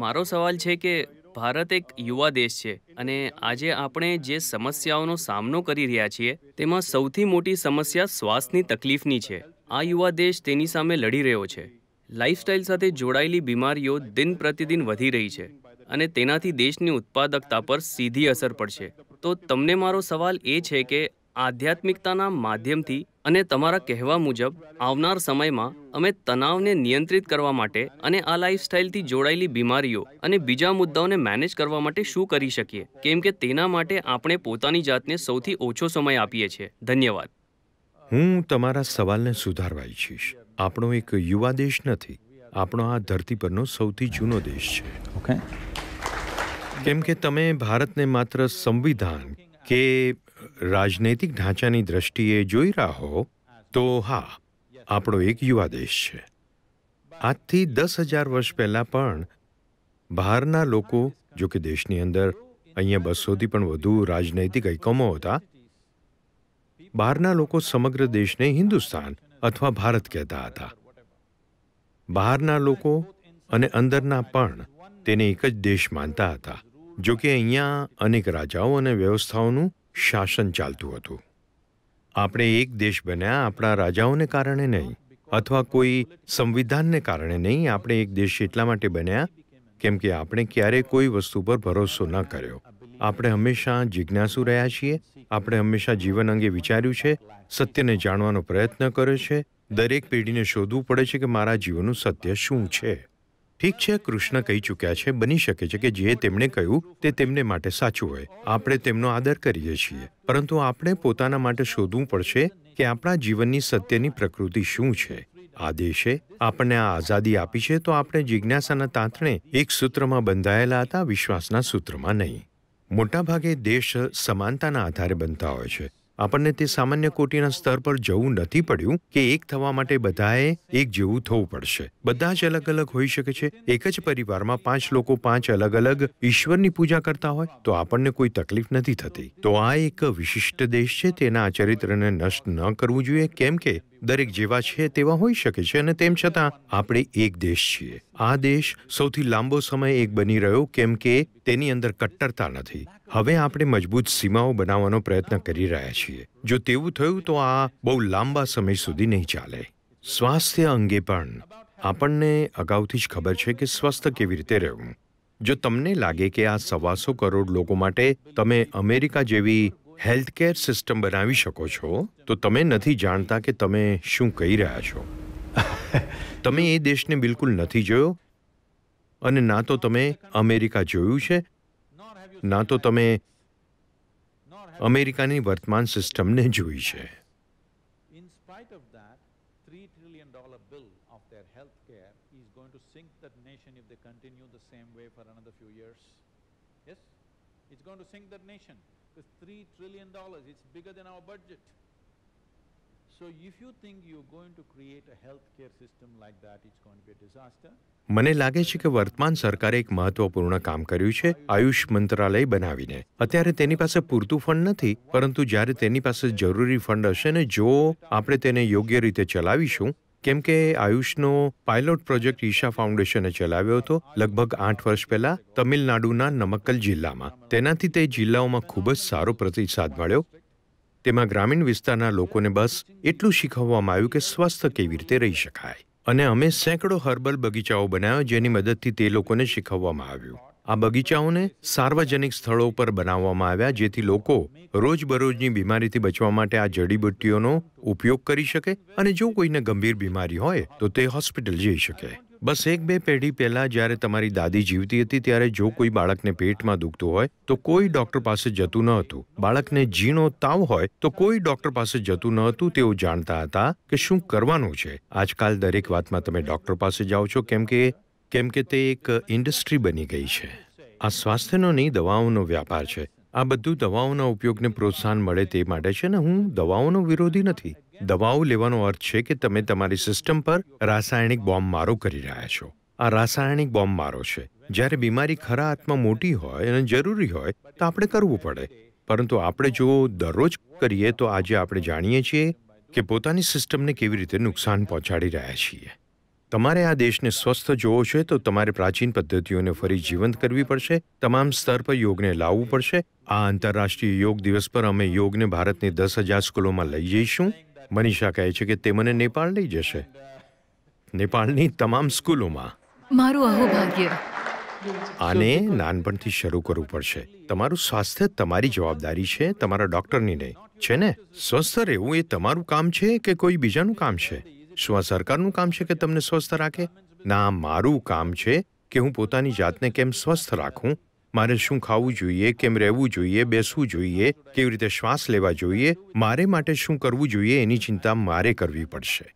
મારો સવાલ છે કે ભારત એક યુવા દેશ છે અને આજે આપણે જે સમસ્યાઓનો સામનો કરી રહ્યા છીએ તેમાં સૌથી મોટી સમસ્યા શ્વાસની તકલીફની છે આ યુવા દેશ તેની સામે લડી રહ્યો છે લાઇફસ્ટાઇલ સાથે જોડાયેલી બીમારીઓ દિન પ્રતિદિન વધી રહી છે અને તેનાથી દેશની ઉત્પાદકતા પર સીધી અસર પડશે તો તમને મારો સવાલ એ છે કે આધ્યાત્મિકતાના માધ્યમથી અને તમારા કહેવા મુજબ આવનાર સમયમાં અમે તણાવને નિયંત્રિત કરવા માટે અને આ લાઇફસ્ટાઇલથી જોડાયેલી બીમારીઓ અને બીજા મુદ્દાઓને મેનેજ કરવા માટે શું કરી શકીએ કેમ કે તેના માટે આપણે પોતાની જાતને સૌથી ઓછો સમય આપીએ છીએ ધન્યવાદ હું તમારા સવાલને સુધારવા ઈચ્છીશ આપણો એક યુવા દેશ નથી આપણો આ ધરતી પરનો સૌથી જૂનો દેશ છે ઓકે કેમ કે તમે ભારતને માત્ર સંવિધાન કે રાજનૈતિક ઢાંચાની દ્રષ્ટિએ જોઈ રહ્યા હો તો હા આપણો એક યુવા દેશ છે આજથી દસ હજાર વર્ષ પહેલાં પણ બહારના લોકો જો કે દેશની અંદર અહીંયા બસોથી પણ વધુ રાજનૈતિક એકમો હતા બહારના લોકો સમગ્ર દેશને હિન્દુસ્તાન અથવા ભારત કહેતા હતા બહારના લોકો અને અંદરના પણ તેને એક જ દેશ માનતા હતા જો કે અહીંયા અનેક રાજાઓ અને વ્યવસ્થાઓનું શાસન ચાલતું હતું આપણે એક દેશ બન્યા આપણા રાજાઓને કારણે નહીં અથવા કોઈ સંવિધાનને કારણે નહીં આપણે એક દેશ એટલા માટે બન્યા કેમ કે આપણે ક્યારેય કોઈ વસ્તુ પર ભરોસો ન કર્યો આપણે હંમેશા જિજ્ઞાસુ રહ્યા છીએ આપણે હંમેશા જીવન અંગે વિચાર્યું છે સત્યને જાણવાનો પ્રયત્ન કર્યો છે દરેક પેઢીને શોધવું પડે છે કે મારા જીવનનું સત્ય શું છે ઠીક છે કૃષ્ણ કહી ચૂક્યા છે બની શકે છે કે જે તેમણે કહ્યું તે તેમને માટે સાચું હોય આપણે તેમનો આદર કરીએ છીએ પરંતુ આપણે પોતાના માટે શોધવું પડશે કે આપણા જીવનની સત્યની પ્રકૃતિ શું છે આ દેશે આપણને આ આઝાદી આપી છે તો આપણે જિજ્ઞાસાના તાંતણે એક સૂત્રમાં બંધાયેલા હતા વિશ્વાસના સૂત્રમાં નહીં મોટાભાગે દેશ સમાનતાના આધારે બનતા હોય છે આપણને તે સામાન્ય કોટીના સ્તર પર જવું નથી પડ્યું કે એક થવા માટે બધાએ એક જેવું થવું પડશે બધા જ અલગ અલગ હોઈ શકે છે એક જ પરિવારમાં પાંચ લોકો પાંચ અલગ અલગ ઈશ્વરની પૂજા કરતા હોય તો આપણને કોઈ તકલીફ નથી થતી તો આ એક વિશિષ્ટ દેશ છે તેના આ ચરિત્રને નષ્ટ ન કરવું જોઈએ કેમ કે દરેક જેવા છે તેવા હોઈ શકે છે અને તેમ છતાં આપણે એક દેશ છીએ આ દેશ સૌથી લાંબો સમય એક બની રહ્યો કેમ કે તેની અંદર કટ્ટરતા નથી હવે આપણે મજબૂત સીમાઓ બનાવવાનો પ્રયત્ન કરી રહ્યા છીએ જો તેવું થયું તો આ બહુ લાંબા સમય સુધી નહીં ચાલે સ્વાસ્થ્ય અંગે પણ આપણને અગાઉથી જ ખબર છે કે સ્વસ્થ કેવી રીતે રહેવું જો તમને લાગે કે આ સવાસો કરોડ લોકો માટે તમે અમેરિકા જેવી हेल्थकेयर सिस्टम बनावी શકો છો તો તમે નથી જાણતા કે તમે શું કહી રહ્યા છો તમે આ દેશને બિલકુલ નથી જોયો અને ના તો તમે અમેરિકા જોયું છે ના તો તમે અમેરિકાની વર્તમાન સિસ્ટમને જોઈ છે in spite of that 3 trillion dollar bill of their healthcare is going to sink the nation if they continue the same way for another few years yes it's going to sink the nation is three trillion dollars, it's bigger than our budget. So if you think you're going to create a healthcare system like that, it's going to be a disaster. મને લાગે છે કે વર્તમાન સરકારે એક મહત્વપૂર્ણ કામ કર્યું છે આયુષ મંત્રાલય બનાવીને અત્યારે તેની પાસે પૂરતું ફંડ નથી પરંતુ જ્યારે તેની પાસે જરૂરી ફંડ હશે ને જો આપણે તેને યોગ્ય રીતે ચલાવીશું કેમ કે આયુષનો પાયલોટ પ્રોજેક્ટ ઈશા ફાઉન્ડેશને ચલાવ્યો હતો લગભગ આઠ વર્ષ પહેલા તમિલનાડુના નમક્કલ જિલ્લામાં તેનાથી તે જિલ્લાઓમાં ખૂબ જ સારો પ્રતિસાદ મળ્યો તેમાં ગ્રામીણ વિસ્તારના લોકોને બસ એટલું શીખવવામાં આવ્યું કે સ્વસ્થ કેવી રીતે રહી શકાય અને અમે સેંકડો હર્બલ બગીચાઓ બનાવ્યા જેની મદદથી તે લોકોને શીખવવામાં આવ્યું આ બગીચાઓને સાર્વજનિક સ્થળો પર બનાવવામાં આવ્યા જેથી લોકો રોજબરોજની બીમારીથી બચવા માટે આ જડીબુટ્ટીઓનો ઉપયોગ કરી શકે અને જો કોઈને ગંભીર બીમારી હોય તો તે હોસ્પિટલ જઈ શકે બસ એક બે પેઢી પહેલાં જ્યારે તમારી દાદી જીવતી હતી ત્યારે જો કોઈ બાળકને પેટમાં દુખતું હોય તો કોઈ ડૉક્ટર પાસે જતું ન હતું બાળકને ઝીણો તાવ હોય તો કોઈ ડૉક્ટર પાસે જતું ન હતું તેઓ જાણતા હતા કે શું કરવાનું છે આજકાલ દરેક વાતમાં તમે ડૉક્ટર પાસે જાઓ છો કેમ કે કેમ કે તે એક ઇન્ડસ્ટ્રી બની ગઈ છે આ સ્વાસ્થ્યનો નહીં દવાઓનો વ્યાપાર છે આ બધું દવાઓના ઉપયોગને પ્રોત્સાહન મળે તે માટે છે ને હું દવાઓનો વિરોધી નથી દવાઓ લેવાનો અર્થ છે કે તમે તમારી સિસ્ટમ પર રાસાયણિક બોમ્બ મારો કરી રહ્યા છો આ રાસાયણિક બોમ્બ મારો છે જ્યારે બીમારી ખરા હાથમાં મોટી હોય અને જરૂરી હોય તો આપણે કરવું પડે પરંતુ આપણે જો દરરોજ કરીએ તો આજે આપણે જાણીએ છીએ કે પોતાની સિસ્ટમને કેવી રીતે નુકસાન પહોંચાડી રહ્યા છીએ તમારે આ દેશને સ્વસ્થ જોવો છે તો તમારે પ્રાચીન પદ્ધતિઓને ફરી જીવંત કરવી પડશે તમામ સ્તર પર યોગને લાવવું પડશે આ આંતરરાષ્ટ્રીય યોગ દિવસ પર અમે યોગને ભારતની દસ હજાર સ્કૂલોમાં લઈ જઈશું મનીષા કહે છે કે તે મને નેપાળ લઈ જશે નેપાળની તમામ સ્કૂલોમાં મારું અહોભાગ્ય આને નાનપણથી શરૂ કરવું પડશે તમારું સ્વાસ્થ્ય તમારી જવાબદારી છે તમારા ડોક્ટરની નહીં છે ને સ્વસ્થ રહેવું એ તમારું કામ છે કે કોઈ બીજાનું કામ છે શું આ સરકારનું કામ છે કે તમને સ્વસ્થ રાખે ના મારું કામ છે કે હું પોતાની જાતને કેમ સ્વસ્થ રાખું મારે શું ખાવું જોઈએ કેમ રહેવું જોઈએ બેસવું જોઈએ કેવી રીતે શ્વાસ લેવા જોઈએ મારે માટે શું કરવું જોઈએ એની ચિંતા મારે કરવી પડશે